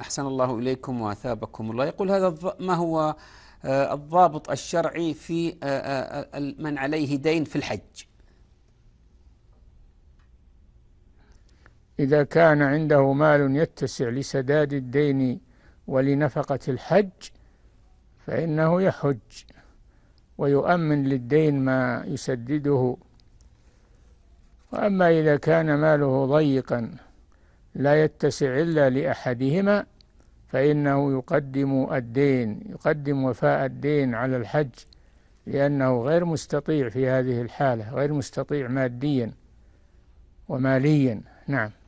أحسن الله إليكم وأثابكم الله يقول هذا ما هو آه، الضابط الشرعي في آه، آه، من عليه دين في الحج إذا كان عنده مال يتسع لسداد الدين ولنفقة الحج فإنه يحج ويؤمن للدين ما يسدده وأما إذا كان ماله ضيقا لا يتسع إلا لأحدهما فإنه يقدم الدين يقدم وفاء الدين على الحج لأنه غير مستطيع في هذه الحالة غير مستطيع ماديا وماليا نعم